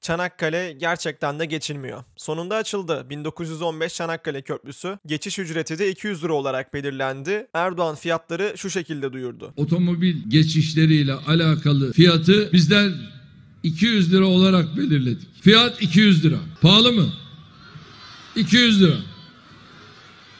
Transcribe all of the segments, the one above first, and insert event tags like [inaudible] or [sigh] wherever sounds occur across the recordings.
Çanakkale gerçekten de geçilmiyor. Sonunda açıldı. 1915 Çanakkale Köprüsü. Geçiş ücreti de 200 lira olarak belirlendi. Erdoğan fiyatları şu şekilde duyurdu. Otomobil geçişleriyle alakalı fiyatı bizden 200 lira olarak belirledik. Fiyat 200 lira. Pahalı mı? 200 lira.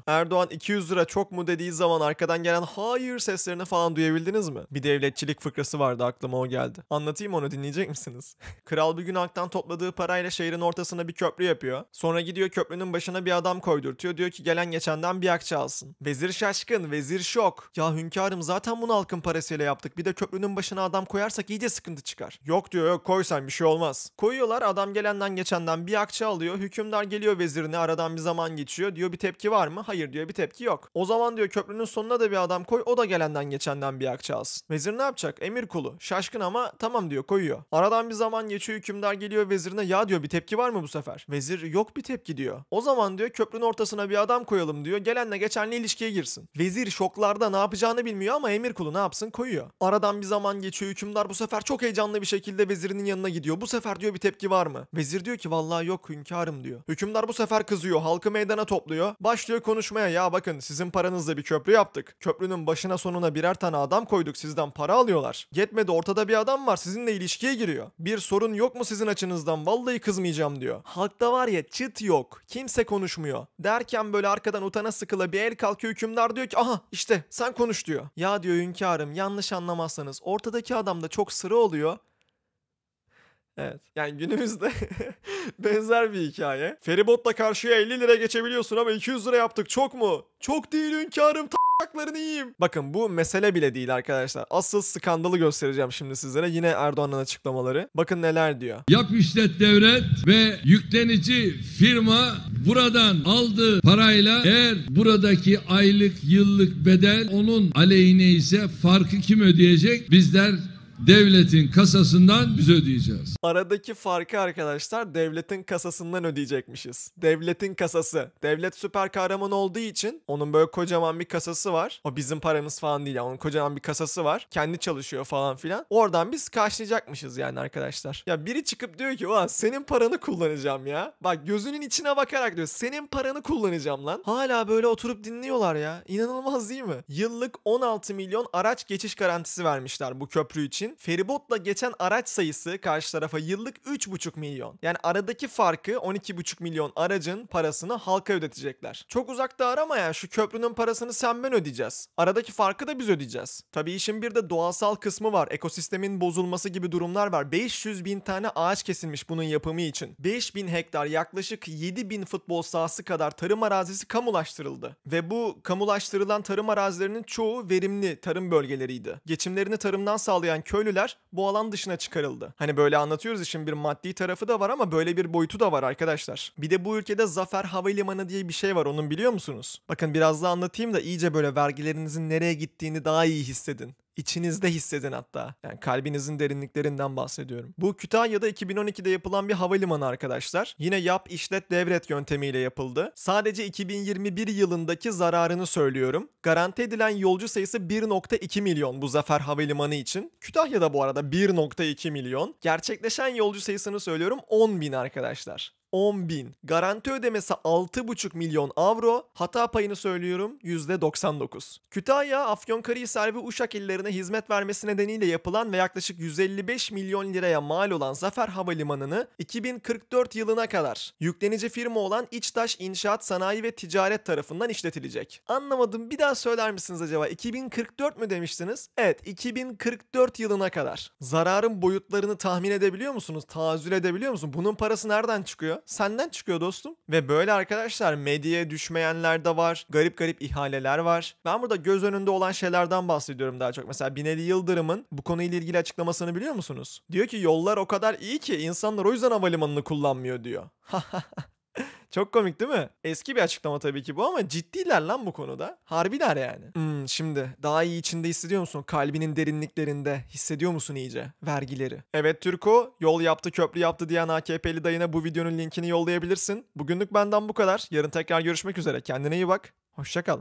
Erdoğan 200 lira çok mu dediği zaman arkadan gelen hayır seslerini falan duyabildiniz mi? Bir devletçilik fıkrası vardı aklıma o geldi. Anlatayım onu dinleyecek misiniz? [laughs] Kral bir gün halktan topladığı parayla şehrin ortasına bir köprü yapıyor. Sonra gidiyor köprünün başına bir adam koydurtuyor. Diyor ki gelen geçenden bir akça alsın. Vezir şaşkın, vezir şok. Ya hünkârım zaten bunu halkın parasıyla yaptık. Bir de köprünün başına adam koyarsak iyice sıkıntı çıkar. Yok diyor yok koysan bir şey olmaz. Koyuyorlar adam gelenden geçenden bir akça alıyor. Hükümdar geliyor vezirine aradan bir zaman geçiyor. Diyor bir tepki var mı? Hayır diyor bir tepki yok. O zaman diyor köprünün sonuna da bir adam koy o da gelenden geçenden bir yakça alsın. Vezir ne yapacak? Emir kulu. Şaşkın ama tamam diyor koyuyor. Aradan bir zaman geçiyor hükümdar geliyor vezirine ya diyor bir tepki var mı bu sefer? Vezir yok bir tepki diyor. O zaman diyor köprünün ortasına bir adam koyalım diyor. Gelenle geçenle ilişkiye girsin. Vezir şoklarda ne yapacağını bilmiyor ama emir kulu ne yapsın koyuyor. Aradan bir zaman geçiyor hükümdar bu sefer çok heyecanlı bir şekilde vezirinin yanına gidiyor. Bu sefer diyor bir tepki var mı? Vezir diyor ki vallahi yok hünkârım diyor. Hükümdar bu sefer kızıyor. Halkı meydana topluyor. Başlıyor konuş konuşmaya ya bakın sizin paranızla bir köprü yaptık. Köprünün başına sonuna birer tane adam koyduk sizden para alıyorlar. Yetmedi ortada bir adam var sizinle ilişkiye giriyor. Bir sorun yok mu sizin açınızdan vallahi kızmayacağım diyor. Halkta var ya çıt yok. Kimse konuşmuyor. Derken böyle arkadan utana sıkıla bir el kalkıyor hükümdar diyor ki aha işte sen konuş diyor. Ya diyor hünkârım yanlış anlamazsanız ortadaki adamda çok sıra oluyor. Evet. Yani günümüzde [laughs] benzer bir hikaye. Feribotla karşıya 50 lira geçebiliyorsun ama 200 lira yaptık çok mu? Çok değil hünkârım ayaklarını yiyeyim. Bakın bu mesele bile değil arkadaşlar. Asıl skandalı göstereceğim şimdi sizlere. Yine Erdoğan'ın açıklamaları. Bakın neler diyor. Yap işlet devlet ve yüklenici firma buradan aldığı parayla eğer buradaki aylık yıllık bedel onun aleyhine ise farkı kim ödeyecek? Bizler devletin kasasından biz ödeyeceğiz. Aradaki farkı arkadaşlar devletin kasasından ödeyecekmişiz. Devletin kasası. Devlet süper kahraman olduğu için onun böyle kocaman bir kasası var. O bizim paramız falan değil. Yani onun kocaman bir kasası var. Kendi çalışıyor falan filan. Oradan biz karşılayacakmışız yani arkadaşlar. Ya biri çıkıp diyor ki ulan senin paranı kullanacağım ya. Bak gözünün içine bakarak diyor senin paranı kullanacağım lan. Hala böyle oturup dinliyorlar ya. İnanılmaz değil mi? Yıllık 16 milyon araç geçiş garantisi vermişler bu köprü için için feribotla geçen araç sayısı karşı tarafa yıllık 3,5 milyon. Yani aradaki farkı 12,5 milyon aracın parasını halka ödetecekler. Çok uzakta arama ya şu köprünün parasını sen ben ödeyeceğiz. Aradaki farkı da biz ödeyeceğiz. Tabii işin bir de doğasal kısmı var. Ekosistemin bozulması gibi durumlar var. 500 bin tane ağaç kesilmiş bunun yapımı için. 5 bin hektar yaklaşık 7 bin futbol sahası kadar tarım arazisi kamulaştırıldı. Ve bu kamulaştırılan tarım arazilerinin çoğu verimli tarım bölgeleriydi. Geçimlerini tarımdan sağlayan köy köylüler bu alan dışına çıkarıldı. Hani böyle anlatıyoruz işin bir maddi tarafı da var ama böyle bir boyutu da var arkadaşlar. Bir de bu ülkede Zafer Havalimanı diye bir şey var onun biliyor musunuz? Bakın biraz da anlatayım da iyice böyle vergilerinizin nereye gittiğini daha iyi hissedin. İçinizde hissedin hatta. Yani kalbinizin derinliklerinden bahsediyorum. Bu Kütahya'da 2012'de yapılan bir havalimanı arkadaşlar. Yine yap, işlet, devret yöntemiyle yapıldı. Sadece 2021 yılındaki zararını söylüyorum. Garanti edilen yolcu sayısı 1.2 milyon bu Zafer Havalimanı için. Kütahya'da bu arada 1.2 milyon. Gerçekleşen yolcu sayısını söylüyorum 10 bin arkadaşlar. 10 bin. Garanti ödemesi 6,5 milyon avro. Hata payını söylüyorum %99. Kütahya, Afyonkarahisar ve Uşak illerine hizmet vermesi nedeniyle yapılan ve yaklaşık 155 milyon liraya mal olan Zafer Havalimanı'nı 2044 yılına kadar yüklenici firma olan İçtaş İnşaat Sanayi ve Ticaret tarafından işletilecek. Anlamadım bir daha söyler misiniz acaba? 2044 mü demiştiniz? Evet 2044 yılına kadar. Zararın boyutlarını tahmin edebiliyor musunuz? Tazül edebiliyor musunuz? Bunun parası nereden çıkıyor? senden çıkıyor dostum. Ve böyle arkadaşlar medyaya düşmeyenler de var. Garip garip ihaleler var. Ben burada göz önünde olan şeylerden bahsediyorum daha çok. Mesela Binali Yıldırım'ın bu konuyla ilgili açıklamasını biliyor musunuz? Diyor ki yollar o kadar iyi ki insanlar o yüzden havalimanını kullanmıyor diyor. [laughs] Çok komik değil mi? Eski bir açıklama tabii ki bu ama ciddiler lan bu konuda. Harbiler yani. Hmm, şimdi daha iyi içinde hissediyor musun? Kalbinin derinliklerinde hissediyor musun iyice? Vergileri. Evet Türko yol yaptı köprü yaptı diyen AKP'li dayına bu videonun linkini yollayabilirsin. Bugünlük benden bu kadar. Yarın tekrar görüşmek üzere. Kendine iyi bak. Hoşçakal.